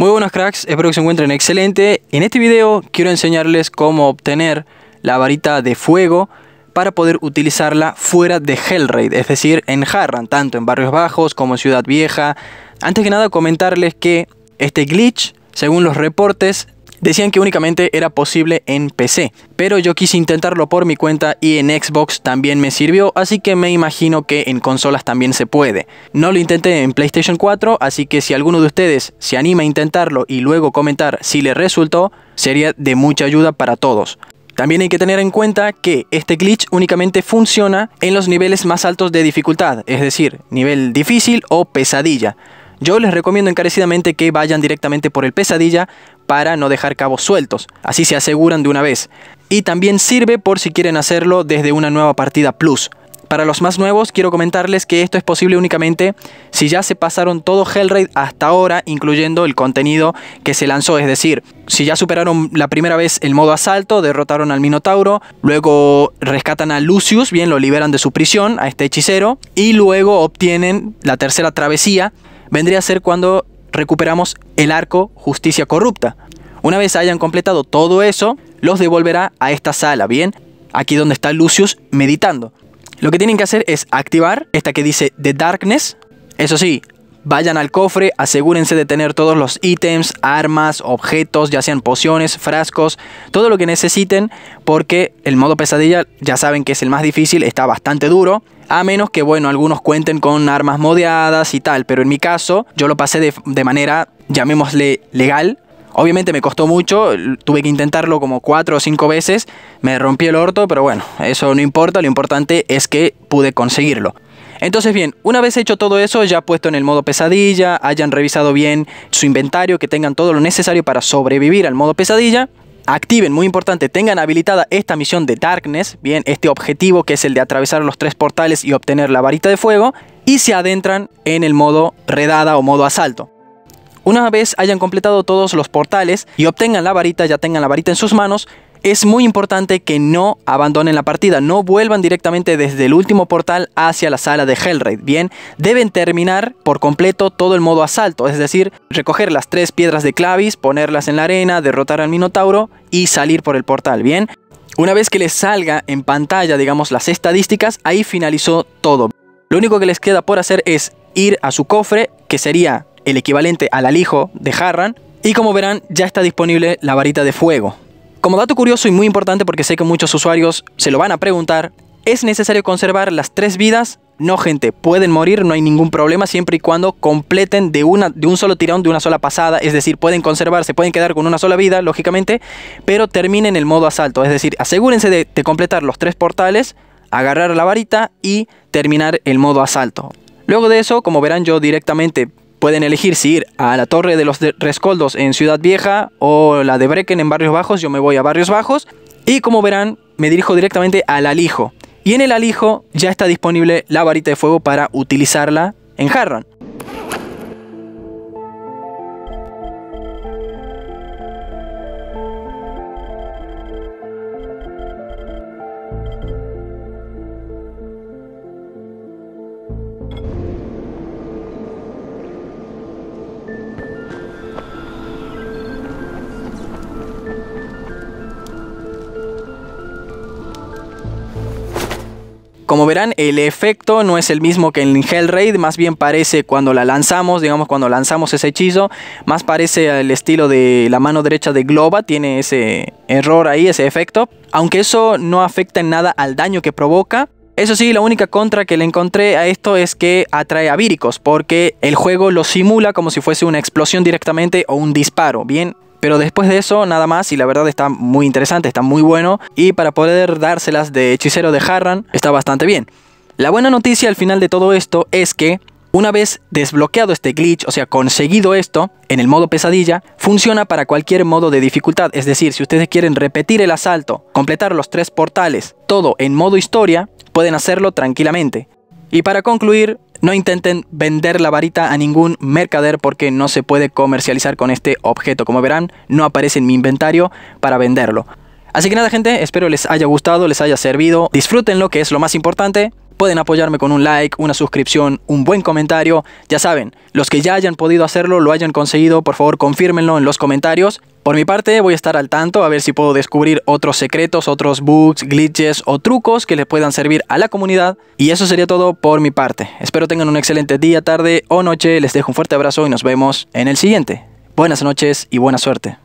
Muy buenos cracks, espero que se encuentren excelente. En este video quiero enseñarles cómo obtener la varita de fuego para poder utilizarla fuera de Hellraid, es decir, en Harran, tanto en Barrios Bajos como en Ciudad Vieja. Antes que nada comentarles que este glitch, según los reportes, Decían que únicamente era posible en PC, pero yo quise intentarlo por mi cuenta y en Xbox también me sirvió, así que me imagino que en consolas también se puede. No lo intenté en PlayStation 4, así que si alguno de ustedes se anima a intentarlo y luego comentar si le resultó, sería de mucha ayuda para todos. También hay que tener en cuenta que este glitch únicamente funciona en los niveles más altos de dificultad, es decir, nivel difícil o pesadilla. Yo les recomiendo encarecidamente que vayan directamente por el pesadilla para no dejar cabos sueltos, así se aseguran de una vez. Y también sirve por si quieren hacerlo desde una nueva partida Plus. Para los más nuevos, quiero comentarles que esto es posible únicamente si ya se pasaron todo Hellraid hasta ahora, incluyendo el contenido que se lanzó, es decir, si ya superaron la primera vez el modo asalto, derrotaron al Minotauro, luego rescatan a Lucius, bien, lo liberan de su prisión, a este hechicero, y luego obtienen la tercera travesía, vendría a ser cuando recuperamos el arco Justicia Corrupta. Una vez hayan completado todo eso, los devolverá a esta sala, ¿bien? Aquí donde está Lucius meditando. Lo que tienen que hacer es activar esta que dice The Darkness. Eso sí, vayan al cofre, asegúrense de tener todos los ítems, armas, objetos, ya sean pociones, frascos, todo lo que necesiten, porque el modo pesadilla ya saben que es el más difícil, está bastante duro. A menos que, bueno, algunos cuenten con armas modeadas y tal, pero en mi caso yo lo pasé de, manera, llamémosle legal, Obviamente me costó mucho, tuve que intentarlo como cuatro o cinco veces, me rompí el orto, pero bueno, eso no importa, lo importante es que pude conseguirlo. Entonces bien, una vez hecho todo eso, ya puesto en el modo pesadilla, hayan revisado bien su inventario, que tengan todo lo necesario para sobrevivir al modo pesadilla, activen, muy importante, tengan habilitada esta misión de Darkness, bien, este objetivo que es el de atravesar los tres portales y obtener la varita de fuego, y se adentran en el modo redada o modo asalto. Una vez hayan completado todos los portales y obtengan la varita, ya tengan la varita en sus manos, es muy importante que no abandonen la partida, no vuelvan directamente desde el último portal hacia la sala de Hellraid, bien, deben terminar por completo todo el modo asalto, es decir, recoger las tres piedras de clavis, ponerlas en la arena, derrotar al Minotauro y salir por el portal, bien. Una vez que les salga en pantalla, digamos, las estadísticas, ahí finalizó todo. Lo único que les queda por hacer es ir a su cofre, que sería el equivalente al alijo de Harran. Y como verán, ya está disponible la varita de fuego. Como dato curioso y muy importante porque sé que muchos usuarios se lo van a preguntar, es necesario conservar las tres vidas. No gente, pueden morir, no hay ningún problema siempre y cuando completen de, una, de un solo tirón, de una sola pasada. Es decir, pueden conservarse, pueden quedar con una sola vida, lógicamente, pero terminen el modo asalto. Es decir, asegúrense de, de completar los tres portales, agarrar la varita y terminar el modo asalto. Luego de eso, como verán, yo directamente Pueden elegir si ir a la Torre de los Rescoldos en Ciudad Vieja o la de Brecken en Barrios Bajos. Yo me voy a Barrios Bajos. Y como verán, me dirijo directamente al alijo. Y en el alijo ya está disponible la varita de fuego para utilizarla en Harran. Como verán, el efecto no es el mismo que en Hellraid, más bien parece cuando la lanzamos, digamos cuando lanzamos ese hechizo, más parece al estilo de la mano derecha de Globa, tiene ese error ahí, ese efecto. Aunque eso no afecta en nada al daño que provoca, eso sí, la única contra que le encontré a esto es que atrae a víricos, porque el juego lo simula como si fuese una explosión directamente o un disparo, ¿bien? Pero después de eso, nada más, y la verdad está muy interesante, está muy bueno, y para poder dárselas de hechicero de Harran, está bastante bien. La buena noticia al final de todo esto es que, una vez desbloqueado este glitch, o sea, conseguido esto, en el modo pesadilla, funciona para cualquier modo de dificultad, es decir, si ustedes quieren repetir el asalto, completar los tres portales, todo en modo historia, pueden hacerlo tranquilamente. Y para concluir, no intenten vender la varita a ningún mercader porque no se puede comercializar con este objeto. Como verán, no aparece en mi inventario para venderlo. Así que nada gente, espero les haya gustado, les haya servido. Disfrútenlo, que es lo más importante pueden apoyarme con un like, una suscripción, un buen comentario. Ya saben, los que ya hayan podido hacerlo, lo hayan conseguido, por favor confírmenlo en los comentarios. Por mi parte voy a estar al tanto a ver si puedo descubrir otros secretos, otros bugs, glitches o trucos que les puedan servir a la comunidad. Y eso sería todo por mi parte. Espero tengan un excelente día, tarde o noche. Les dejo un fuerte abrazo y nos vemos en el siguiente. Buenas noches y buena suerte.